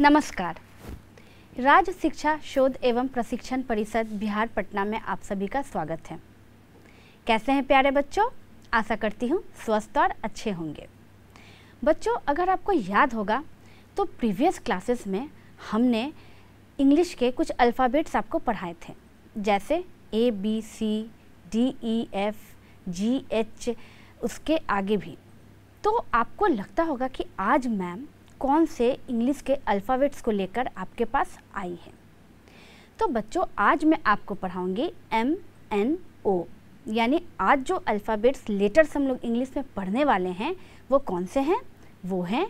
नमस्कार राज्य शिक्षा शोध एवं प्रशिक्षण परिषद बिहार पटना में आप सभी का स्वागत है कैसे हैं प्यारे बच्चों आशा करती हूँ स्वस्थ और अच्छे होंगे बच्चों अगर आपको याद होगा तो प्रीवियस क्लासेस में हमने इंग्लिश के कुछ अल्फ़ाबेट्स आपको पढ़ाए थे जैसे A B C D E F G H उसके आगे भी तो आपको लगता होगा कि आज मैम कौन से इंग्लिश के अल्फ़ाबेट्स को लेकर आपके पास आई है तो बच्चों आज मैं आपको पढ़ाऊँगी एम एन ओ यानी आज जो अल्फ़ाबेट्स लेटर्स हम लोग इंग्लिश में पढ़ने वाले हैं वो कौन से हैं वो हैं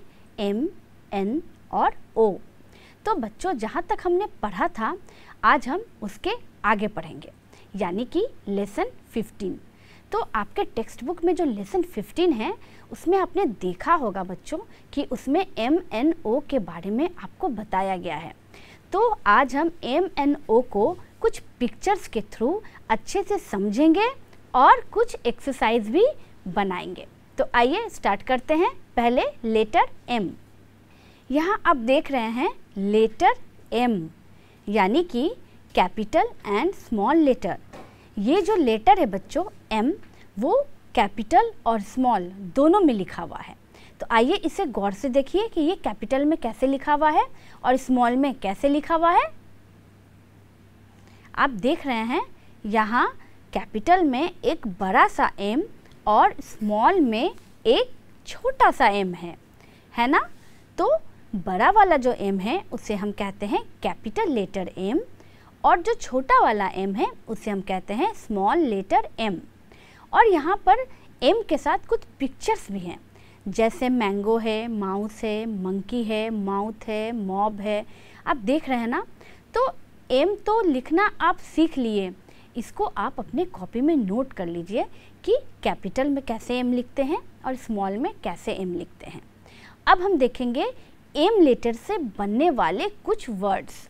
एम एन और ओ तो बच्चों जहाँ तक हमने पढ़ा था आज हम उसके आगे पढ़ेंगे यानी कि लेसन फिफ्टीन तो आपके टेक्स्ट बुक में जो लेसन 15 है उसमें आपने देखा होगा बच्चों कि उसमें एम एन ओ के बारे में आपको बताया गया है तो आज हम एम एन ओ को कुछ पिक्चर्स के थ्रू अच्छे से समझेंगे और कुछ एक्सरसाइज भी बनाएंगे तो आइए स्टार्ट करते हैं पहले लेटर एम यहाँ आप देख रहे हैं लेटर एम यानी कि कैपिटल एंड स्मॉल लेटर ये जो लेटर है बच्चों एम वो कैपिटल और स्मॉल दोनों में लिखा हुआ है तो आइए इसे गौर से देखिए कि ये कैपिटल में कैसे लिखा हुआ है और स्मॉल में कैसे लिखा हुआ है आप देख रहे हैं यहाँ कैपिटल में एक बड़ा सा एम और स्मॉल में एक छोटा सा एम है है ना तो बड़ा वाला जो एम है उसे हम कहते हैं कैपिटल लेटर एम और जो छोटा वाला एम है उसे हम कहते हैं स्मॉल लेटर एम और यहाँ पर एम के साथ कुछ पिक्चर्स भी हैं जैसे मैंगो है माउस है मंकी है माउथ है मॉब है आप देख रहे हैं ना तो एम तो लिखना आप सीख लिए इसको आप अपने कॉपी में नोट कर लीजिए कि कैपिटल में कैसे एम लिखते हैं और स्मॉल में कैसे एम लिखते हैं अब हम देखेंगे एम लेटर से बनने वाले कुछ वर्ड्स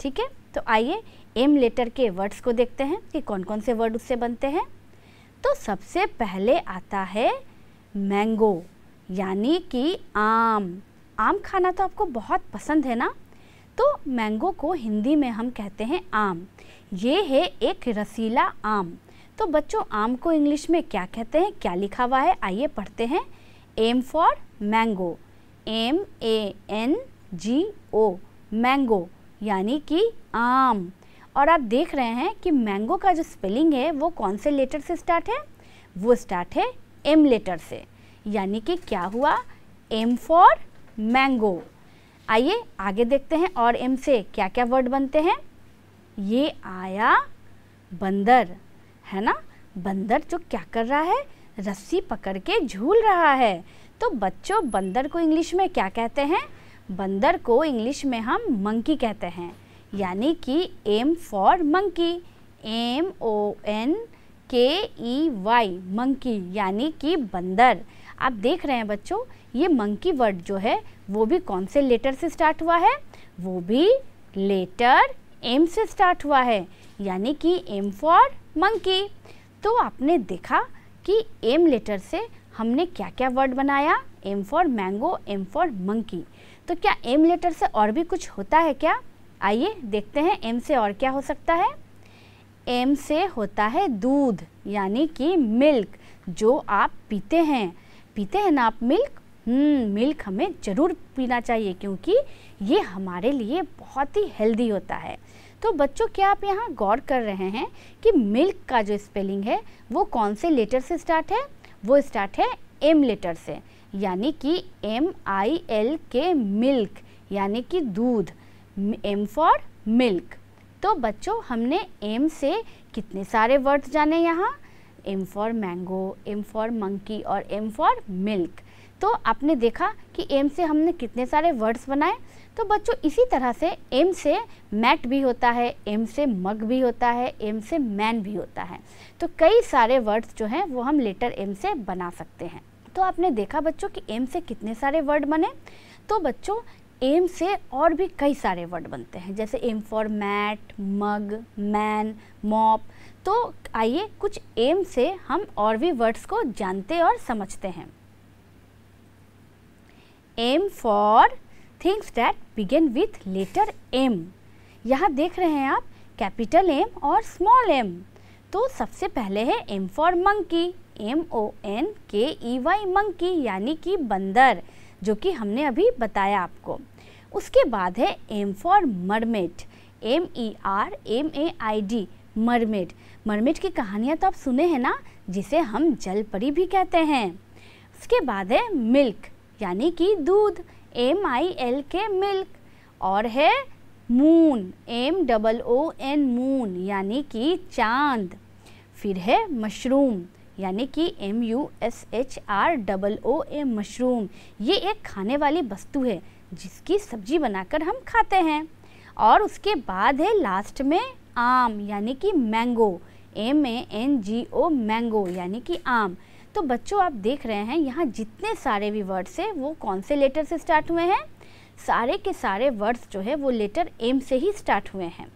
ठीक है तो आइए एम लेटर के वर्ड्स को देखते हैं कि कौन कौन से वर्ड उससे बनते हैं तो सबसे पहले आता है मैंगो यानी कि आम आम खाना तो आपको बहुत पसंद है ना तो मैंगो को हिंदी में हम कहते हैं आम ये है एक रसीला आम तो बच्चों आम को इंग्लिश में क्या कहते हैं क्या लिखा हुआ है आइए पढ़ते हैं M for mango M A N G O mango यानी कि आम और आप देख रहे हैं कि मैंगो का जो स्पेलिंग है वो कौन से लेटर से स्टार्ट है वो स्टार्ट है एम लेटर से यानी कि क्या हुआ एम फॉर मैंगो आइए आगे देखते हैं और एम से क्या क्या वर्ड बनते हैं ये आया बंदर है ना बंदर जो क्या कर रहा है रस्सी पकड़ के झूल रहा है तो बच्चों बंदर को इंग्लिश में क्या कहते हैं बंदर को इंग्लिश में हम मंकी कहते हैं यानी कि M for monkey M O N K E Y monkey यानी कि बंदर आप देख रहे हैं बच्चों ये मंकी वर्ड जो है वो भी कौन से लेटर से स्टार्ट हुआ है वो भी लेटर एम से स्टार्ट हुआ है यानी कि एम फॉर मंकी तो आपने देखा कि एम लेटर से हमने क्या क्या वर्ड बनाया M for mango M for monkey तो क्या एम लेटर से और भी कुछ होता है क्या आइए देखते हैं एम से और क्या हो सकता है एम से होता है दूध यानी कि मिल्क जो आप पीते हैं पीते हैं ना आप मिल्क हम्म, मिल्क हमें ज़रूर पीना चाहिए क्योंकि ये हमारे लिए बहुत ही हेल्दी होता है तो बच्चों क्या आप यहाँ गौर कर रहे हैं कि मिल्क का जो स्पेलिंग है वो कौन से लेटर से स्टार्ट है वो स्टार्ट है एम लेटर से यानी कि M I L K milk यानी कि दूध एम फॉर मिल्क तो बच्चों हमने एम से कितने सारे वर्ड्स जाने यहाँ M for mango M for monkey और एम फॉर मिल्क तो आपने देखा कि एम से हमने कितने सारे वर्ड्स बनाए तो बच्चों इसी तरह से एम से मैट भी होता है एम से मग भी होता है एम से मैन भी होता है तो कई सारे वर्ड्स जो हैं वो हम लेटर एम से बना सकते हैं तो आपने देखा बच्चों कि एम से कितने सारे वर्ड बने तो बच्चों एम से और भी कई सारे वर्ड बनते हैं जैसे M for mat mug man mop तो आइए कुछ एम से हम और भी वर्ड्स को जानते और समझते हैं M for things that begin with letter M यहाँ देख रहे हैं आप कैपिटल एम और स्मॉल एम तो सबसे पहले है M for monkey M O N K E Y monkey यानी कि बंदर जो कि हमने अभी बताया आपको उसके बाद है M for mermaid M E R M A I D mermaid mermaid की कहानियाँ तो आप सुने हैं ना जिसे हम जलपरी भी कहते हैं उसके बाद है मिल्क यानी कि दूध M I L K milk और है moon M double O N moon यानी कि चांद फिर है मशरूम यानी कि M U S H R double O A mushroom ये एक खाने वाली वस्तु है जिसकी सब्जी बनाकर हम खाते हैं और उसके बाद है लास्ट में आम यानी कि mango M A N G O mango यानी कि आम तो बच्चों आप देख रहे हैं यहाँ जितने सारे भी वर्ड्स है वो कौन से लेटर से स्टार्ट हुए हैं सारे के सारे वर्ड्स जो है वो लेटर एम से ही स्टार्ट हुए हैं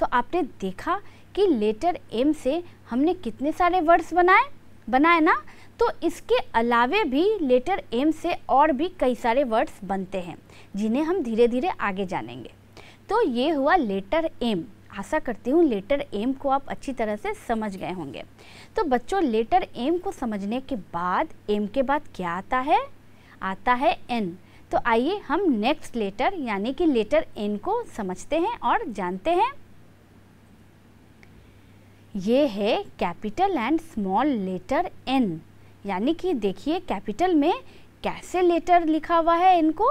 तो आपने देखा कि लेटर एम से हमने कितने सारे वर्ड्स बनाए बना है ना तो इसके अलावे भी लेटर एम से और भी कई सारे वर्ड्स बनते हैं जिन्हें हम धीरे धीरे आगे जानेंगे तो ये हुआ लेटर एम आशा करती हूँ लेटर एम को आप अच्छी तरह से समझ गए होंगे तो बच्चों लेटर एम को समझने के बाद एम के बाद क्या आता है आता है एन तो आइए हम नेक्स्ट लेटर यानी कि लेटर एन को समझते हैं और जानते हैं ये है capital and small letter N यानी कि देखिए कैपिटल में कैसे लेटर लिखा हुआ है इनको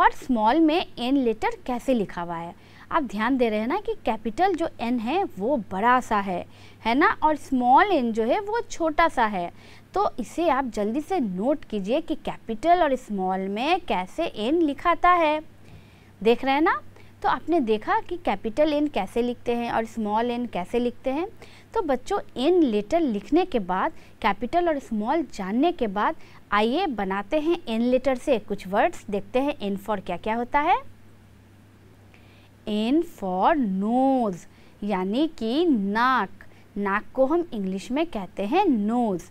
और स्मॉल में एन लेटर कैसे लिखा हुआ है आप ध्यान दे रहे हैं ना कि कैपिटल जो एन है वो बड़ा सा है है ना और स्मॉल एन जो है वो छोटा सा है तो इसे आप जल्दी से नोट कीजिए कि कैपिटल और स्मॉल में कैसे एन लिखाता है देख रहे हैं ना तो आपने देखा कि कैपिटल एन कैसे लिखते हैं और स्मॉल एन कैसे लिखते हैं तो बच्चों एन लेटर लिखने के बाद कैपिटल और स्मॉल जानने के बाद आइए बनाते हैं एन लेटर से कुछ वर्ड्स देखते हैं एन फॉर क्या क्या होता है एन फॉर नोज़ यानी कि नाक नाक को हम इंग्लिश में कहते हैं nose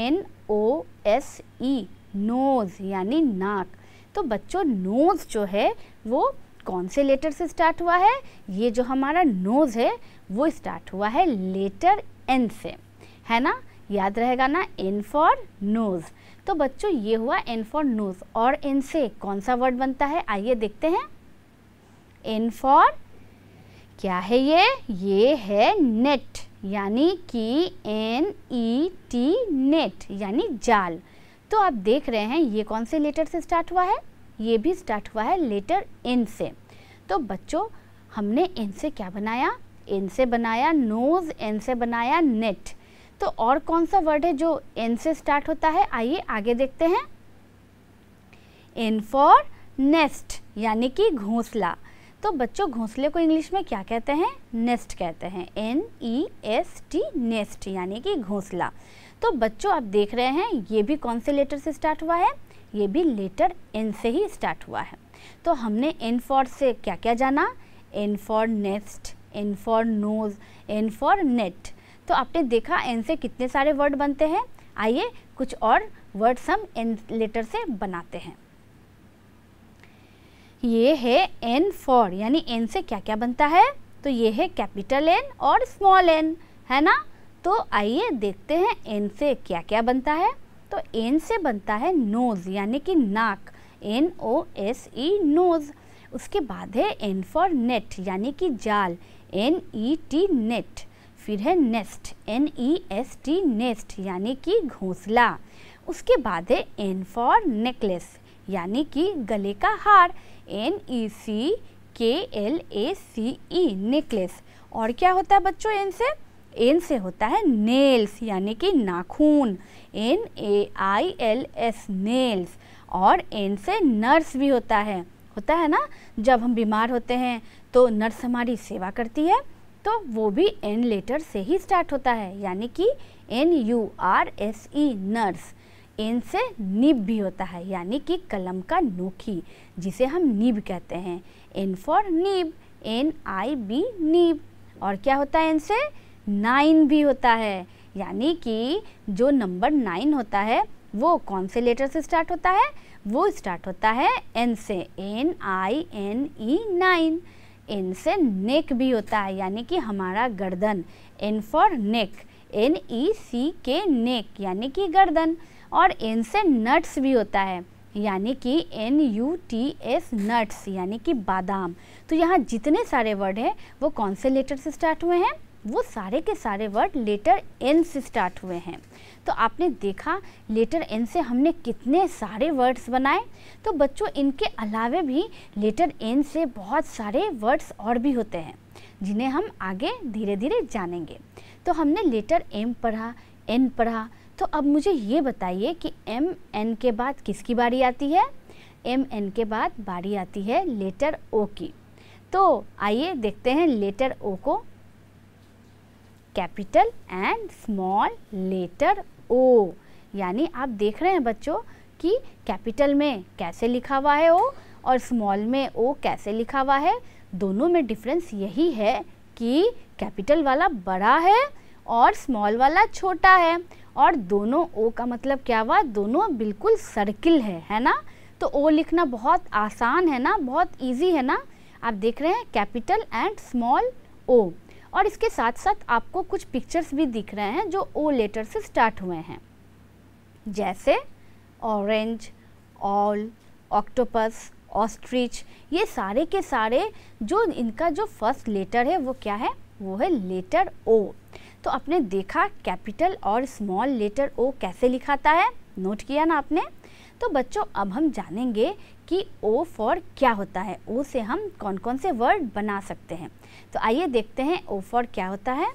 N O S E nose यानी नाक तो बच्चों नोज़ जो है वो कौन से लेटर से स्टार्ट हुआ है ये जो हमारा नोज है वो स्टार्ट हुआ है लेटर एन से है ना याद रहेगा ना एन फॉर नोज तो बच्चों ये हुआ एन फॉर नोज और एन से कौन सा वर्ड बनता है आइए देखते हैं एन फॉर क्या है ये ये है नेट यानी कि एन ई टी नेट यानी जाल तो आप देख रहे हैं ये कौन से लेटर से स्टार्ट हुआ है ये भी स्टार्ट हुआ है लेटर इन से तो बच्चों हमने इन से क्या बनाया इन से बनाया नोज एन से बनाया नेट तो और कौन सा वर्ड है जो एन से स्टार्ट होता है आइए आगे देखते हैं इन फॉर नेस्ट यानी कि घोंसला तो बच्चों घोंसले को इंग्लिश में क्या कहते हैं नेस्ट कहते हैं N E S T nest यानी कि घोंसला तो बच्चों आप देख रहे हैं ये भी कौन से लेटर से स्टार्ट हुआ है ये भी लेटर एन से ही स्टार्ट हुआ है तो हमने एन फॉर से क्या क्या जाना N for nest N for nose N for net तो आपने देखा एन से कितने सारे वर्ड बनते हैं आइए कुछ और वर्ड्स हम एन लेटर से बनाते हैं ये है एन फॉर यानी एन से क्या क्या बनता है तो ये है कैपिटल एन और स्मॉल एन है ना तो आइए देखते हैं एन से क्या क्या बनता है तो एन से बनता है नोज़ यानी कि नाक N O S E e, nose उसके बाद है एन फॉर नेट यानी कि जाल एन ई टी नेट फिर है nest N E S T nest यानी कि घोंसला उसके बाद है एन फॉर नेकलेस यानी कि गले का हार एन ई सी के L A C E necklace और क्या होता है बच्चों एन से एन से होता है नेल्स यानी कि नाखून N A I L S nails और एन से नर्स भी होता है होता है ना जब हम बीमार होते हैं तो नर्स हमारी सेवा करती है तो वो भी एन लेटर से ही स्टार्ट होता है यानी कि N U R S E nurse N से निब भी होता है यानी कि कलम का नोखी जिसे हम नीब कहते हैं N for nib N I B nib और क्या होता है एन से नाइन भी होता है यानी कि जो नंबर नाइन होता है वो कौन से लेटर से स्टार्ट होता है वो स्टार्ट होता है एन से N I N E nine N से नेक भी होता है यानी कि हमारा गर्दन N for neck N E C K neck यानी कि गर्दन और एन से नट्स भी होता है यानी कि N U T S nuts यानी कि बादाम तो यहाँ जितने सारे वर्ड हैं वो कौन से लेटर से स्टार्ट हुए हैं वो सारे के सारे वर्ड लेटर एन से स्टार्ट हुए हैं तो आपने देखा लेटर एन से हमने कितने सारे वर्ड्स बनाए तो बच्चों इनके अलावे भी लेटर एन से बहुत सारे वर्ड्स और भी होते हैं जिन्हें हम आगे धीरे धीरे जानेंगे तो हमने लेटर एम पढ़ा एन पढ़ा तो अब मुझे ये बताइए कि एम एन के बाद किसकी बारी आती है एम एन के बाद बारी आती है लेटर ओ की तो आइए देखते हैं लेटर ओ को capital and small letter O यानी आप देख रहे हैं बच्चों कि कैपिटल में कैसे लिखा हुआ है ओ और स्मॉल में ओ कैसे लिखा हुआ है दोनों में डिफरेंस यही है कि कैपिटल वाला बड़ा है और स्मॉल वाला छोटा है और दोनों ओ का मतलब क्या हुआ दोनों बिल्कुल सर्किल है है ना तो ओ लिखना बहुत आसान है ना बहुत इजी है ना आप देख रहे हैं कैपिटल एंड स्मॉल ओ और इसके साथ साथ आपको कुछ पिक्चर्स भी दिख रहे हैं जो ओ लेटर से स्टार्ट हुए हैं जैसे ऑरेंज ऑल ऑक्टोपस ऑस्ट्रिच ये सारे के सारे जो इनका जो फर्स्ट लेटर है वो क्या है वो है लेटर ओ तो आपने देखा कैपिटल और स्मॉल लेटर ओ कैसे लिखाता है नोट किया ना आपने तो बच्चों अब हम जानेंगे कि ओ फॉर क्या होता है ओ से हम कौन कौन से वर्ड बना सकते हैं तो आइए देखते हैं ओ फॉर क्या होता है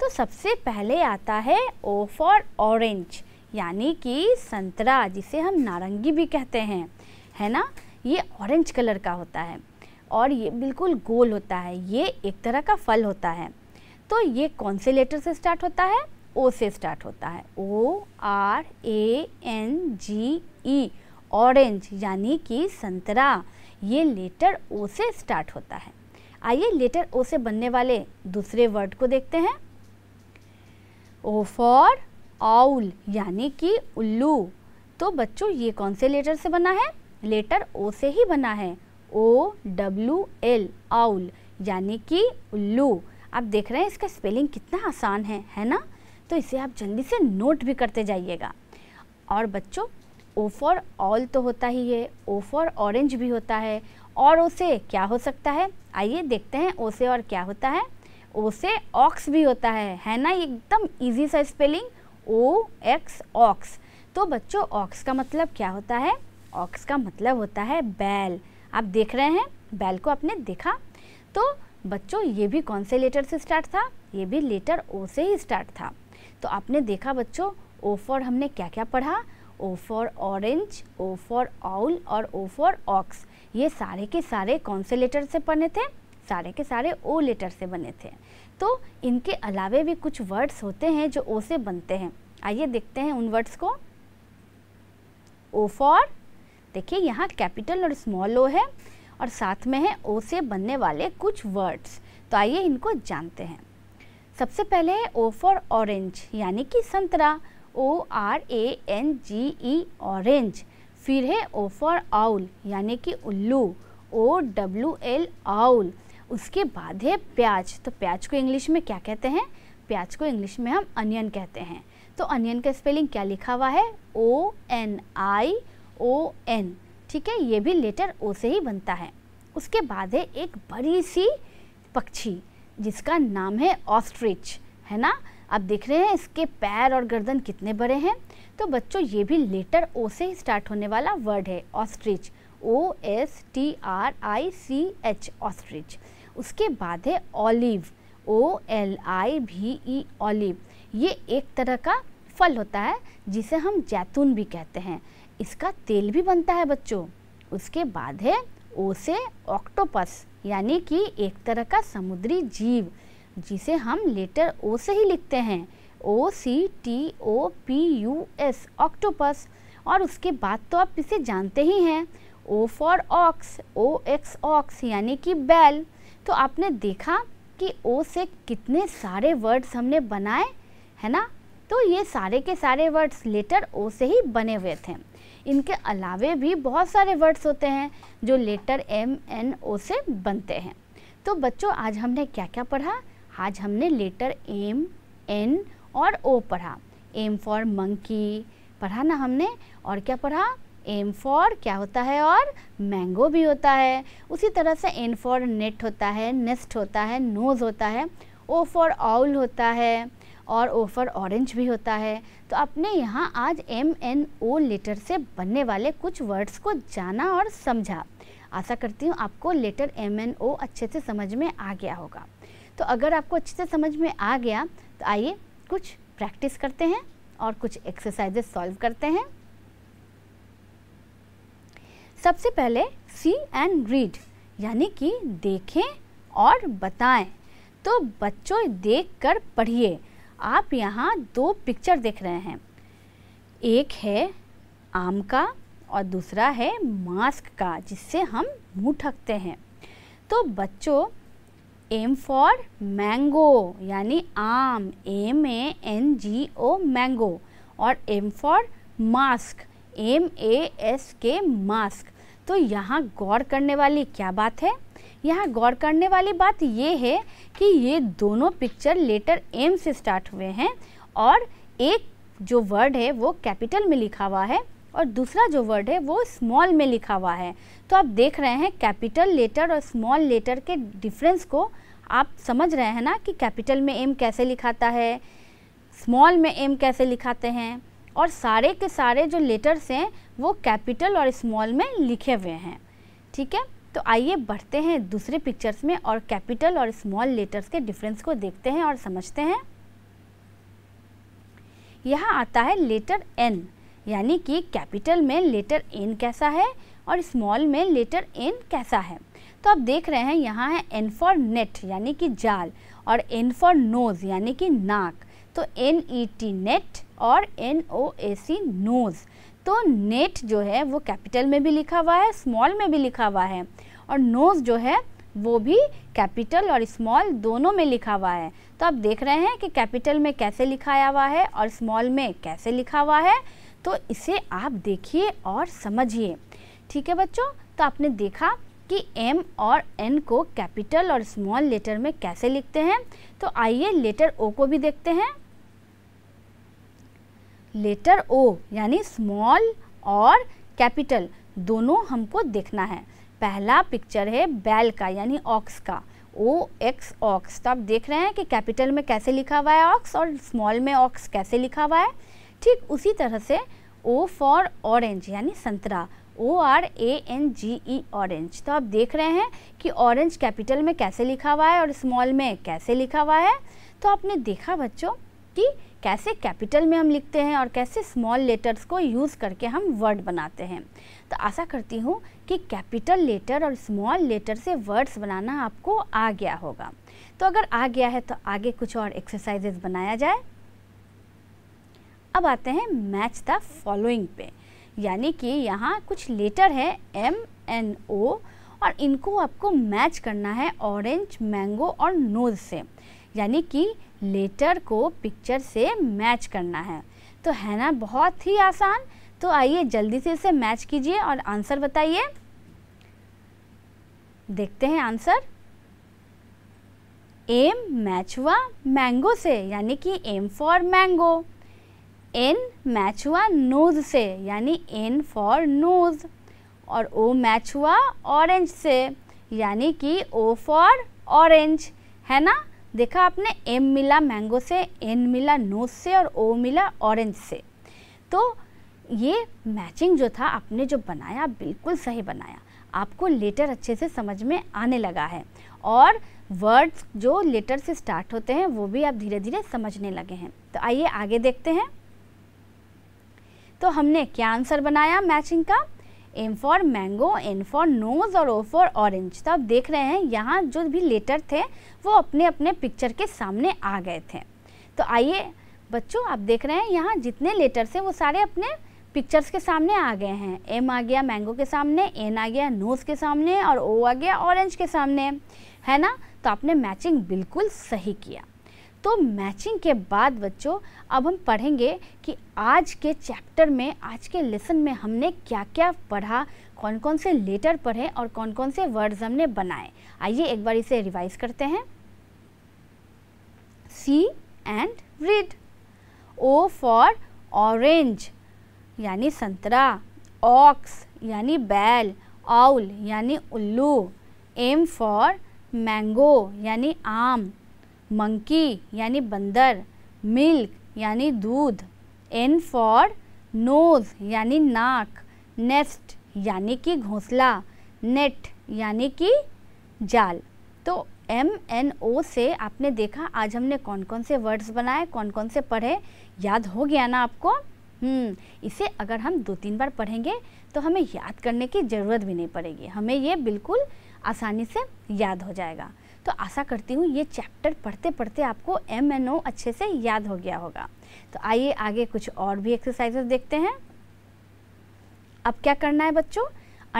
तो सबसे पहले आता है ओ फॉर ऑरेंज यानी कि संतरा जिसे हम नारंगी भी कहते हैं है ना ये ऑरेंज कलर का होता है और ये बिल्कुल गोल होता है ये एक तरह का फल होता है तो ये कौन से लेटर से स्टार्ट होता है ओ से स्टार्ट होता है O R A N G E orange यानी कि संतरा ये लेटर ओ से स्टार्ट होता है आइए लेटर ओ से बनने वाले दूसरे वर्ड को देखते हैं ओ फॉर आउल यानी कि उल्लू तो बच्चों ये कौन से लेटर से बना है लेटर ओ से ही बना है ओ डब्ल्यू एल आउल यानी कि उल्लू आप देख रहे हैं इसका स्पेलिंग कितना आसान है है ना तो इसे आप जल्दी से नोट भी करते जाइएगा और बच्चों ओ फॉर ऑल तो होता ही है ओ फॉर ऑरेंज भी होता है और ओ से क्या हो सकता है आइए देखते हैं ओ से और क्या होता है ओ से ऑक्स भी होता है है ना एकदम इजी सा स्पेलिंग ओ एक्स ऑक्स तो बच्चों ऑक्स का मतलब क्या होता है ऑक्स का मतलब होता है बैल आप देख रहे हैं बैल को आपने देखा तो बच्चों ये भी कौन से लेटर से स्टार्ट था ये भी लेटर ओ से ही स्टार्ट था तो आपने देखा बच्चों ओ फॉर हमने क्या क्या पढ़ा O for orange O for owl और ओ फॉर ऑक्स ये सारे के सारे कौन से लेटर से बने थे सारे के सारे ओ लेटर से बने थे तो इनके अलावे भी कुछ वर्ड्स होते हैं जो ओ से बनते हैं आइए देखते हैं उन वर्ड्स को ओ फॉर देखिए यहाँ कैपिटल और स्मॉल ओ है और साथ में है ओ से बनने वाले कुछ वर्ड्स तो आइए इनको जानते हैं सबसे पहले है ओ फॉर ऑरेंज यानी कि संतरा O R A N G E orange फिर है ओ फॉर आउल यानी कि उल्लू ओ डब्ल्यू एल आउल उसके बाद है प्याज तो प्याज को इंग्लिश में क्या कहते हैं प्याज को इंग्लिश में हम अनियन कहते हैं तो अनियन का स्पेलिंग क्या लिखा हुआ है ओ एन आई ओ एन ठीक है ये भी लेटर ओ से ही बनता है उसके बाद है एक बड़ी सी पक्षी जिसका नाम है ऑस्ट्रिच है ना आप देख रहे हैं इसके पैर और गर्दन कितने बड़े हैं तो बच्चों ये भी लेटर ओ से स्टार्ट होने वाला वर्ड है ostrich O S T R I C H ostrich उसके बाद है ऑलिव ओ एल आई भी ई ऑलिव ये एक तरह का फल होता है जिसे हम जैतून भी कहते हैं इसका तेल भी बनता है बच्चों उसके बाद है ओ से ऑक्टोपस यानी कि एक तरह का समुद्री जीव जिसे हम लेटर ओ से ही लिखते हैं O C T O P U S octopus और उसके बाद तो आप इसे जानते ही हैं O for ox O X ox यानी कि बैल तो आपने देखा कि ओ से कितने सारे वर्ड्स हमने बनाए है ना तो ये सारे के सारे वर्ड्स लेटर ओ से ही बने हुए थे इनके अलावे भी बहुत सारे वर्ड्स होते हैं जो लेटर एम एन ओ से बनते हैं तो बच्चों आज हमने क्या क्या पढ़ा आज हमने लेटर एम एन और ओ पढ़ा एम फॉर मंकी पढ़ा ना हमने और क्या पढ़ा एम फॉर क्या होता है और मैंगो भी होता है उसी तरह से एन फॉर नेट होता है नेस्ट होता है नोज़ होता है ओ फॉर आउल होता है और ओ फॉर ऑरेंज भी होता है तो आपने यहाँ आज एम एन ओ लेटर से बनने वाले कुछ वर्ड्स को जाना और समझा आशा करती हूँ आपको लेटर एम एन ओ अच्छे से समझ में आ गया होगा तो अगर आपको अच्छे से समझ में आ गया तो आइए कुछ प्रैक्टिस करते हैं और कुछ एक्सरसाइजेस सॉल्व करते हैं सबसे पहले सी एंड रीड यानी कि देखें और बताएं तो बच्चों देखकर पढ़िए आप यहाँ दो पिक्चर देख रहे हैं एक है आम का और दूसरा है मास्क का जिससे हम मुँह ढकते हैं तो बच्चों एम फॉर मैंगो यानी आम M A N G O mango और M for mask M A S K mask तो यहाँ गौर करने वाली क्या बात है यहाँ गौर करने वाली बात ये है कि ये दोनों पिक्चर लेटर एम से स्टार्ट हुए हैं और एक जो वर्ड है वो कैपिटल में लिखा हुआ है और दूसरा जो वर्ड है वो स्मॉल में लिखा हुआ है तो आप देख रहे हैं कैपिटल लेटर और स्मॉल लेटर के डिफरेंस को आप समझ रहे हैं ना कि कैपिटल में एम कैसे लिखाता है स्मॉल में एम कैसे लिखाते हैं और सारे के सारे जो लेटर्स हैं वो कैपिटल और स्मॉल में लिखे हुए हैं ठीक है तो आइए बढ़ते हैं दूसरे पिक्चर्स में और कैपिटल और स्मॉल लेटर्स के डिफरेंस को देखते हैं और समझते हैं यहाँ आता है लेटर एन यानी कि कैपिटल में लेटर एन कैसा है और स्मॉल में लेटर एन कैसा है तो आप देख रहे हैं यहाँ है एन फॉर नेट यानी कि जाल और एन फॉर नोज़ यानी कि नाक तो एन ई टी नेट और N O A C nose तो नेट जो है वो कैपिटल में भी लिखा हुआ है स्मॉल में भी लिखा हुआ है और नोज़ जो है वो भी कैपिटल और स्मॉल दोनों में लिखा हुआ है तो आप देख रहे हैं कि कैपिटल में कैसे लिखाया हुआ है और स्मॉल में कैसे लिखा हुआ है तो इसे आप देखिए और समझिए ठीक है बच्चों तो आपने देखा कि M और N को कैपिटल और स्मॉल लेटर में कैसे लिखते हैं तो आइए लेटर O को भी देखते हैं लेटर O यानी स्मॉल और कैपिटल दोनों हमको देखना है पहला पिक्चर है बैल का यानी ऑक्स का ओ एक्स ऑक्स तो आप देख रहे हैं कि कैपिटल में कैसे लिखा हुआ है ऑक्स और स्मॉल में ऑक्स कैसे लिखा हुआ है ठीक उसी तरह से ओ फॉर ऑरेंज यानी संतरा O R A N G E orange तो आप देख रहे हैं कि ऑरेंज कैपिटल में कैसे लिखा हुआ है और स्मॉल में कैसे लिखा हुआ है तो आपने देखा बच्चों कि कैसे कैपिटल में हम लिखते हैं और कैसे स्मॉल लेटर्स को यूज़ करके हम वर्ड बनाते हैं तो आशा करती हूँ कि कैपिटल लेटर और स्मॉल लेटर से वर्ड्स बनाना आपको आ गया होगा तो अगर आ गया है तो आगे कुछ और एक्सरसाइजेज बनाया जाए अब आते हैं मैच द फॉलोइंग पे यानी कि यहाँ कुछ लेटर है एम एन ओ और इनको आपको मैच करना है ऑरेंज मैंगो और नोज से यानी कि लेटर को पिक्चर से मैच करना है तो है ना बहुत ही आसान तो आइए जल्दी से इसे मैच कीजिए और आंसर बताइए देखते हैं आंसर एम मैच हुआ मैंगो से यानी कि M for mango N match हुआ नोज से यानी एन फॉर नोज और ओ मैच हुआ ऑरेंज से यानी कि ओ फॉर ऑरेंज है ना देखा आपने एम मिला मैंगो से एन मिला नोज से और ओ मिला ऑरेंज से तो ये मैचिंग जो था आपने जो बनाया बिल्कुल सही बनाया आपको लेटर अच्छे से समझ में आने लगा है और वर्ड्स जो लेटर से स्टार्ट होते हैं वो भी आप धीरे धीरे समझने लगे हैं तो आइए आगे देखते हैं तो हमने क्या आंसर बनाया मैचिंग का M for mango N for nose और ओ फॉर ऑरेंज तो आप देख रहे हैं यहाँ जो भी लेटर थे वो अपने अपने पिक्चर के सामने आ गए थे तो आइए बच्चों आप देख रहे हैं यहाँ जितने लेटर्स हैं वो सारे अपने पिक्चर्स के सामने आ गए हैं एम आ गया मैंगो के सामने एन आ गया नोज के सामने और ओ आ गया ऑरेंज के सामने है ना तो आपने मैचिंग बिल्कुल सही किया तो मैचिंग के बाद बच्चों अब हम पढ़ेंगे कि आज के चैप्टर में आज के लेसन में हमने क्या क्या पढ़ा कौन कौन से लेटर पढ़े और कौन कौन से वर्ड्स हमने बनाए आइए एक बार इसे रिवाइज करते हैं see and read O for orange यानी संतरा ऑक्स यानी बैल आउल यानी उल्लू एम फॉर मैंगो यानी आम मंकी यानी बंदर मिल्क यानी दूध एन फॉर नोज यानी नाक नेस्ट यानी कि घोंसला नेट यानी कि जाल तो एम एन ओ से आपने देखा आज हमने कौन कौन से वर्ड्स बनाए कौन कौन से पढ़े याद हो गया ना आपको हम्म, इसे अगर हम दो तीन बार पढ़ेंगे तो हमें याद करने की ज़रूरत भी नहीं पड़ेगी हमें ये बिल्कुल आसानी से याद हो जाएगा तो आशा करती हूँ ये चैप्टर पढ़ते पढ़ते आपको एम एन ओ अच्छे से याद हो गया होगा तो आइए आगे कुछ और भी एक्सरसाइजेस देखते हैं अब क्या करना है बच्चों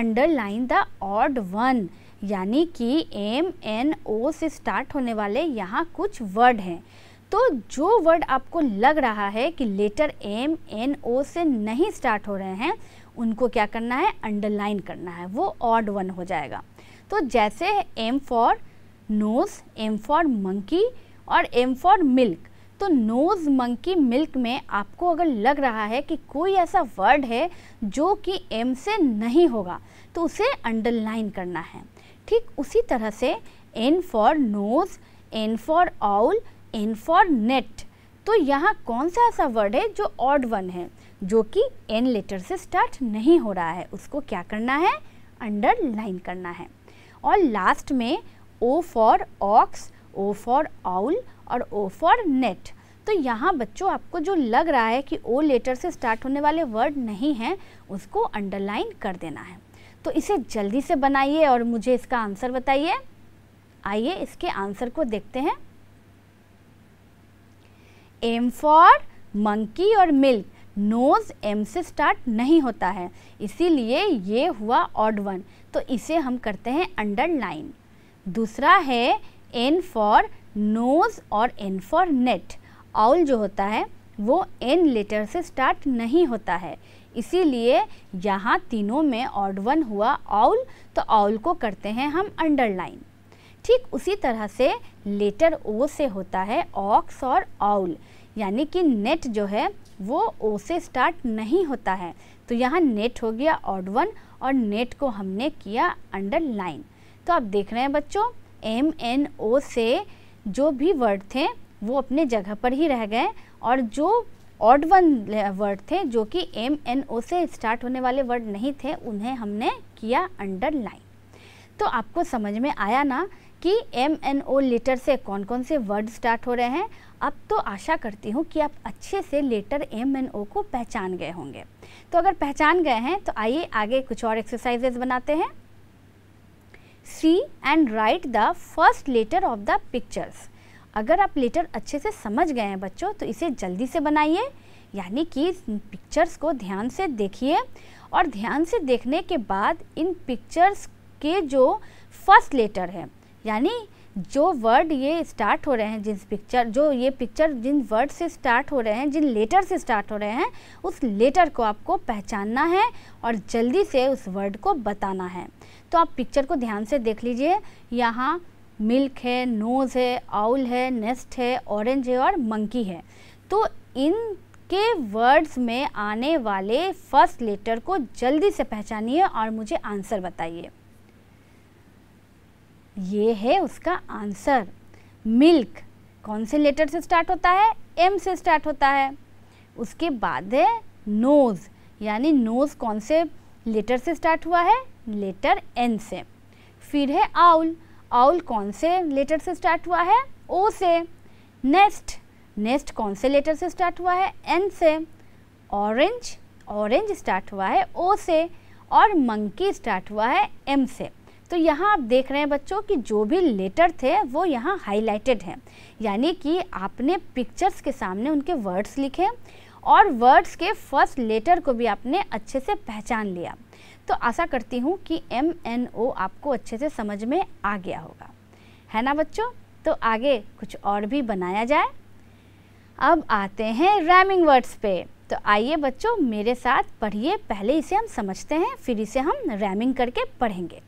अंडरलाइन द ऑड वन यानी कि एम एन ओ से स्टार्ट होने वाले यहाँ कुछ वर्ड हैं तो जो वर्ड आपको लग रहा है कि लेटर एम एन ओ से नहीं स्टार्ट हो रहे हैं उनको क्या करना है अंडरलाइन करना है वो ऑड वन हो जाएगा तो जैसे M for nose M for monkey और एम फॉर मिल्क तो नोज मंकी मिल्क में आपको अगर लग रहा है कि कोई ऐसा वर्ड है जो कि एम से नहीं होगा तो उसे अंडरलाइन करना है ठीक उसी तरह से N for nose N for owl N for net तो यहाँ कौन सा ऐसा वर्ड है जो ऑड वन है जो कि एन लेटर से स्टार्ट नहीं हो रहा है उसको क्या करना है अंडरलाइन करना है और लास्ट में O for ox O for owl और ओ फॉर नेट तो यहाँ बच्चों आपको जो लग रहा है कि ओ लेटर से स्टार्ट होने वाले वर्ड नहीं हैं उसको अंडरलाइन कर देना है तो इसे जल्दी से बनाइए और मुझे इसका आंसर बताइए आइए इसके आंसर को देखते हैं एम फॉर मंकी और मिल्क नोज एम से स्टार्ट नहीं होता है इसीलिए ये हुआ ऑड वन तो इसे हम करते हैं अंडरलाइन दूसरा है एन फॉर नोज़ और एन फॉर नेट आउल जो होता है वो एन लेटर से स्टार्ट नहीं होता है इसीलिए यहाँ तीनों में ऑड वन हुआ आउल तो आउल को करते हैं हम अंडरलाइन ठीक उसी तरह से लेटर ओ से होता है ऑक्स और आउल यानी कि नेट जो है वो ओ से स्टार्ट नहीं होता है तो यहाँ नेट हो गया ऑड वन और नेट को हमने किया अंडरलाइन तो आप देख रहे हैं बच्चों एम एन ओ से जो भी वर्ड थे वो अपने जगह पर ही रह गए और जो ऑड वन वर्ड थे जो कि एम एन ओ से स्टार्ट होने वाले वर्ड नहीं थे उन्हें हमने किया अंडरलाइन तो आपको समझ में आया ना कि एम एन ओ लेटर से कौन कौन से वर्ड स्टार्ट हो रहे हैं अब तो आशा करती हूँ कि आप अच्छे से लेटर एम एन ओ को पहचान गए होंगे तो अगर पहचान गए हैं तो आइए आगे कुछ और एक्सरसाइजेज बनाते हैं see and write the first letter of the pictures अगर आप लेटर अच्छे से समझ गए हैं बच्चों तो इसे जल्दी से बनाइए यानी कि पिक्चर्स को ध्यान से देखिए और ध्यान से देखने के बाद इन पिक्चर्स के जो फर्स्ट लेटर है यानी जो वर्ड ये स्टार्ट हो रहे हैं जिस पिक्चर जो ये पिक्चर जिन वर्ड से स्टार्ट हो रहे हैं जिन लेटर से स्टार्ट हो रहे हैं उस लेटर को आपको पहचानना है और जल्दी से उस वर्ड को बताना है तो आप पिक्चर को ध्यान से देख लीजिए यहाँ मिल्क है नोज़ है आउल है नेस्ट है ऑरेंज है और मंकी है तो इन के वर्ड्स में आने वाले फर्स्ट लेटर को जल्दी से पहचानिए और मुझे आंसर बताइए ये है उसका आंसर मिल्क कौन से लेटर से स्टार्ट होता है एम से स्टार्ट होता है उसके बाद है नोज़ यानी नोज़ कौन से लेटर से स्टार्ट हुआ है लेटर एन से फिर है आउल आउल कौन से लेटर से स्टार्ट हुआ है ओ से नेस्ट नेस्ट कौन से लेटर से स्टार्ट हुआ है एन से ऑरेंज ऑरेंज स्टार्ट हुआ है ओ से और मंकी स्टार्ट हुआ है एम से तो यहाँ आप देख रहे हैं बच्चों कि जो भी लेटर थे वो यहाँ हाईलाइटेड हैं यानी कि आपने पिक्चर्स के सामने उनके वर्ड्स लिखे और वर्ड्स के फर्स्ट लेटर को भी आपने अच्छे से पहचान लिया तो आशा करती हूँ कि एम एन ओ आपको अच्छे से समझ में आ गया होगा है ना बच्चों तो आगे कुछ और भी बनाया जाए अब आते हैं रैमिंग वर्ड्स पे तो आइए बच्चों मेरे साथ पढ़िए पहले इसे हम समझते हैं फिर इसे हम रैमिंग करके पढ़ेंगे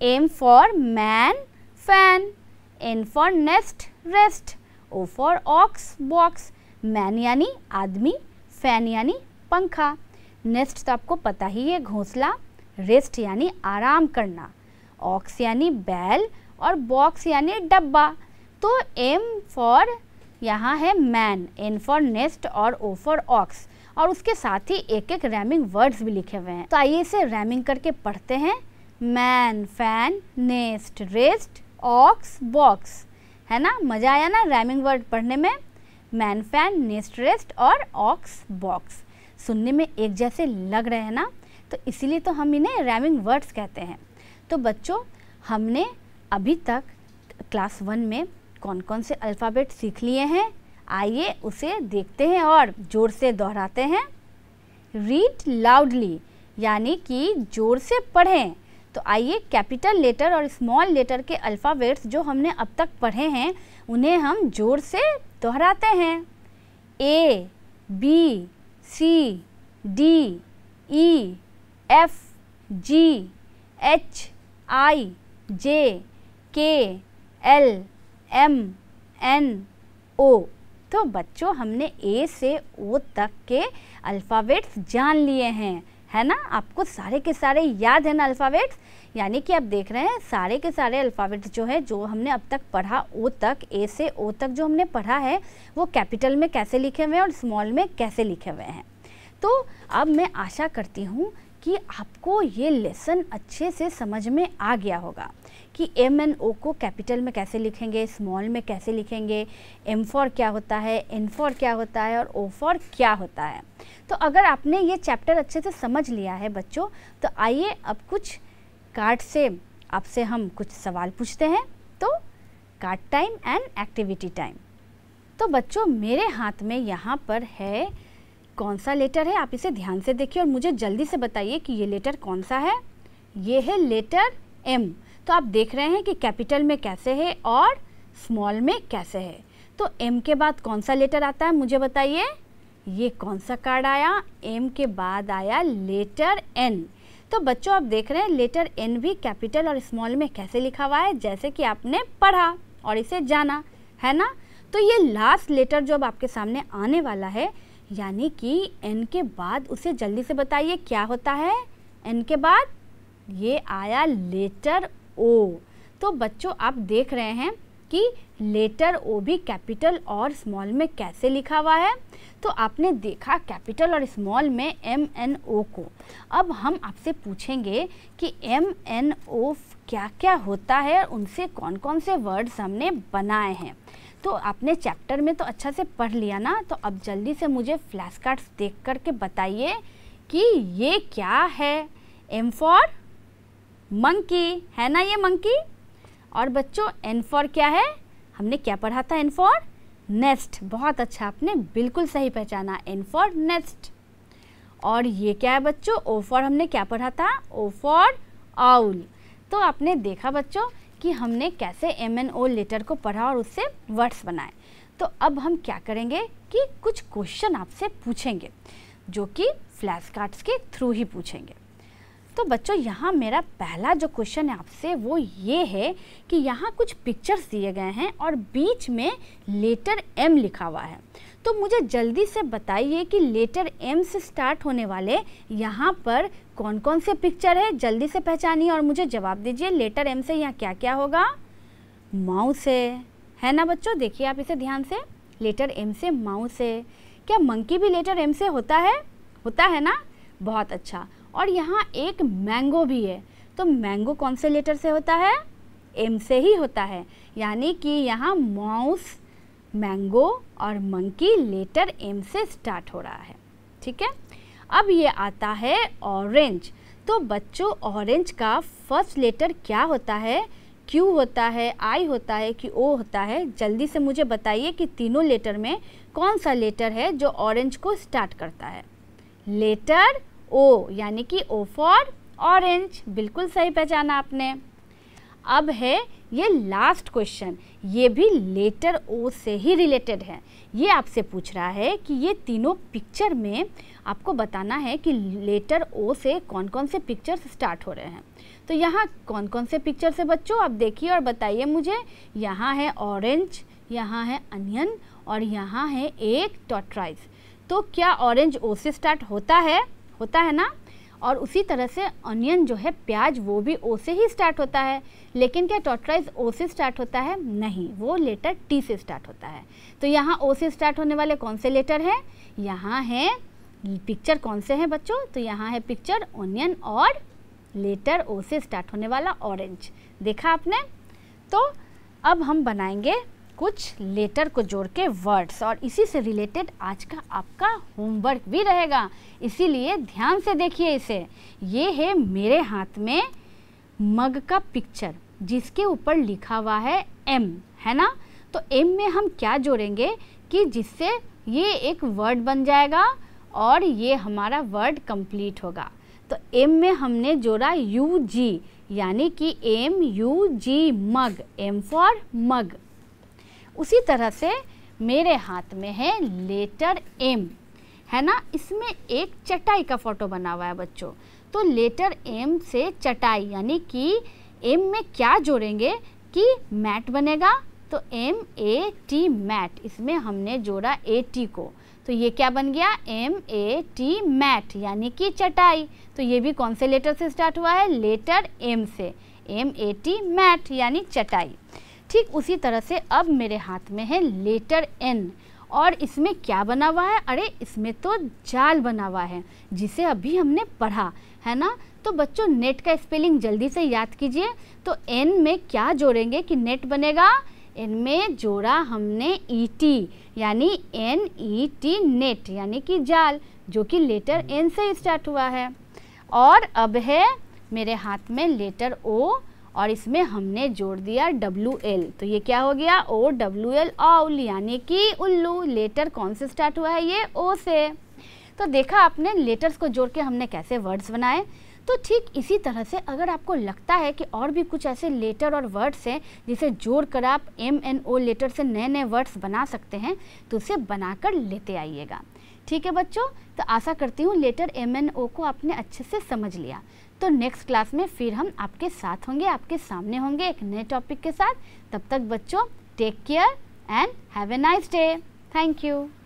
M for man, fan. N for nest, rest. O for ox, box. Man यानी आदमी फैन यानी पंखा नेस्ट तो आपको पता ही है घोंसला रेस्ट यानी आराम करना ऑक्स यानी बैल और बॉक्स यानी डब्बा तो एम फॉर यहाँ है मैन एन फॉर नेस्ट और ओ फॉर ऑक्स और उसके साथ ही एक एक रैमिंग वर्ड्स भी लिखे हुए हैं तो आइए इसे रैमिंग करके पढ़ते हैं man fan nest rest ox box है ना मज़ा आया ना रैमिंग वर्ड पढ़ने में मैन फैन नेस्ट रेस्ट और ऑक्स बॉक्स सुनने में एक जैसे लग रहे हैं ना तो इसीलिए तो हम इन्हें रैमिंग वर्ड्स कहते हैं तो बच्चों हमने अभी तक क्लास वन में कौन कौन से अल्फ़ाबेट सीख लिए हैं आइए उसे देखते हैं और ज़ोर से दोहराते हैं रीड लाउडली यानी कि ज़ोर से पढ़ें तो आइए कैपिटल लेटर और स्मॉल लेटर के अल्फ़ाबेट्स जो हमने अब तक पढ़े हैं उन्हें हम जोर से दोहराते हैं A B C D E F G H I J K L M N O तो बच्चों हमने ए से ओ तक के अल्फ़ाबेट्स जान लिए हैं है ना आपको सारे के सारे याद है ना अल्फ़ाबेट्स यानी कि आप देख रहे हैं सारे के सारे अल्फ़ाबेट्स जो है जो हमने अब तक पढ़ा ओ तक ए से ओ तक जो हमने पढ़ा है वो कैपिटल में कैसे लिखे हुए हैं और स्मॉल में कैसे लिखे हुए हैं तो अब मैं आशा करती हूँ कि आपको ये लेसन अच्छे से समझ में आ गया होगा कि एम एन ओ को कैपिटल में कैसे लिखेंगे स्मॉल में कैसे लिखेंगे एम फॉर क्या होता है एन फॉर क्या होता है और ओ फॉर क्या होता है तो अगर आपने ये चैप्टर अच्छे से समझ लिया है बच्चों तो आइए अब कुछ कार्ड से आपसे हम कुछ सवाल पूछते हैं तो card time and activity time तो बच्चों मेरे हाथ में यहाँ पर है कौन सा लेटर है आप इसे ध्यान से देखिए और मुझे जल्दी से बताइए कि ये लेटर कौन सा है ये है लेटर एम तो आप देख रहे हैं कि कैपिटल में कैसे है और स्मॉल में कैसे है तो एम के बाद कौन सा लेटर आता है मुझे बताइए ये कौन सा कार्ड आया एम के बाद आया लेटर एन तो बच्चों आप देख रहे हैं लेटर एन भी कैपिटल और स्मॉल में कैसे लिखा हुआ है जैसे कि आपने पढ़ा और इसे जाना है ना तो ये लास्ट लेटर जो अब आपके सामने आने वाला है यानी कि एन के बाद उसे जल्दी से बताइए क्या होता है एन के बाद ये आया लेटर ओ तो बच्चों आप देख रहे हैं कि लेटर ओ भी कैपिटल और स्मॉल में कैसे लिखा हुआ है तो आपने देखा कैपिटल और स्मॉल में एम एन ओ को अब हम आपसे पूछेंगे कि एम एन ओ क्या क्या होता है उनसे कौन कौन से वर्ड्स हमने बनाए हैं तो आपने चैप्टर में तो अच्छा से पढ़ लिया ना तो अब जल्दी से मुझे फ्लैश कार्ड्स देख करके बताइए कि ये क्या है एम फॉर मंकी है ना ये मंकी और बच्चों एन फॉर क्या है हमने क्या पढ़ा था एन फॉर नेस्ट बहुत अच्छा आपने बिल्कुल सही पहचाना एन फॉर नेस्ट और ये क्या है बच्चों ओ फॉर हमने क्या पढ़ा था ओ फॉर आउल तो आपने देखा बच्चों कि हमने कैसे एम एन ओ लेटर को पढ़ा और उससे वर्ड्स बनाए तो अब हम क्या करेंगे कि कुछ क्वेश्चन आपसे पूछेंगे जो कि फ्लैश कार्ड्स के थ्रू ही पूछेंगे तो बच्चों यहाँ मेरा पहला जो क्वेश्चन है आपसे वो ये है कि यहाँ कुछ पिक्चर्स दिए गए हैं और बीच में लेटर एम लिखा हुआ है तो मुझे जल्दी से बताइए कि लेटर एम से स्टार्ट होने वाले यहाँ पर कौन कौन से पिक्चर है जल्दी से पहचानिए और मुझे जवाब दीजिए लेटर एम से यहाँ क्या क्या होगा माउस है है ना बच्चों देखिए आप इसे ध्यान से लेटर एम से माउस है क्या मंकी भी लेटर एम से होता है होता है ना बहुत अच्छा और यहाँ एक मैंगो भी है तो मैंगो कौन से लेटर से होता है एम से ही होता है यानी कि यहाँ माउस मैंगो और मंकी लेटर एम से स्टार्ट हो रहा है ठीक है अब ये आता है ऑरेंज तो बच्चों ऑरेंज का फर्स्ट लेटर क्या होता है क्यू होता है आई होता है कि ओ होता है जल्दी से मुझे बताइए कि तीनों लेटर में कौन सा लेटर है जो ऑरेंज को स्टार्ट करता है लेटर ओ यानी कि ओ फॉर ऑरेंज बिल्कुल सही पहचाना आपने अब है ये लास्ट क्वेश्चन ये भी लेटर ओ से ही रिलेटेड है ये आपसे पूछ रहा है कि ये तीनों पिक्चर में आपको बताना है कि लेटर ओ से कौन कौन से पिक्चर्स स्टार्ट हो रहे हैं तो यहाँ कौन कौन से पिक्चर से बच्चों आप देखिए और बताइए मुझे यहाँ है ऑरेंज यहाँ है अनियन और यहाँ है एक टॉटराइज तो क्या ऑरेंज ओ से स्टार्ट होता है होता है ना और उसी तरह से ऑनियन जो है प्याज वो भी ओ से ही स्टार्ट होता है लेकिन क्या टोटराइज ओ से स्टार्ट होता है नहीं वो लेटर टी से स्टार्ट होता है तो यहाँ ओ से स्टार्ट होने वाले कौन से लेटर हैं यहाँ है पिक्चर कौन से हैं बच्चों तो यहाँ है पिक्चर ऑनियन और लेटर ओ से स्टार्ट होने वाला ऑरेंज देखा आपने तो अब हम बनाएंगे कुछ लेटर को जोड़ के वर्ड्स और इसी से रिलेटेड आज का आपका होमवर्क भी रहेगा इसीलिए ध्यान से देखिए इसे ये है मेरे हाथ में मग का पिक्चर जिसके ऊपर लिखा हुआ है एम है ना तो एम में हम क्या जोड़ेंगे कि जिससे ये एक वर्ड बन जाएगा और ये हमारा वर्ड कंप्लीट होगा तो एम में हमने जोड़ा यू जी यानी कि M U G mug M for mug उसी तरह से मेरे हाथ में है लेटर एम है ना इसमें एक चटाई का फोटो बना हुआ है बच्चों तो लेटर एम से चटाई यानी कि एम में क्या जोड़ेंगे कि मैट बनेगा तो एम ए टी मैट इसमें हमने जोड़ा ए टी को तो ये क्या बन गया एम ए टी मैट यानी कि चटाई तो ये भी कौन से लेटर से स्टार्ट हुआ है लेटर एम से एम ए टी मैट यानी चटाई ठीक उसी तरह से अब मेरे हाथ में है लेटर एन और इसमें क्या बना हुआ है अरे इसमें तो जाल बना हुआ है जिसे अभी हमने पढ़ा है ना तो बच्चों नेट का स्पेलिंग जल्दी से याद कीजिए तो एन में क्या जोड़ेंगे कि नेट बनेगा एन में जोड़ा हमने ई टी यानी एन ई टी नेट यानी कि जाल जो कि लेटर एन से स्टार्ट हुआ है और अब है मेरे हाथ में लेटर ओ और इसमें हमने जोड़ दिया डब्ल्यू एल तो ये क्या हो गया ओ डब्ल्यू एल ऑल यानी कि उल्लू लेटर कौन से स्टार्ट हुआ है ये ओ से तो देखा आपने लेटर्स को जोड़ के हमने कैसे वर्ड्स बनाए तो ठीक इसी तरह से अगर आपको लगता है कि और भी कुछ ऐसे लेटर और वर्ड्स हैं जिसे जोड़ कर आप एम एन ओ लेटर से नए नए वर्ड्स बना सकते हैं तो उसे बना कर लेते आइएगा ठीक है बच्चों तो आशा करती हूँ लेटर एम एन ओ को आपने अच्छे से समझ लिया तो नेक्स्ट क्लास में फिर हम आपके साथ होंगे आपके सामने होंगे एक नए टॉपिक के साथ तब तक बच्चों take care and have a nice day thank you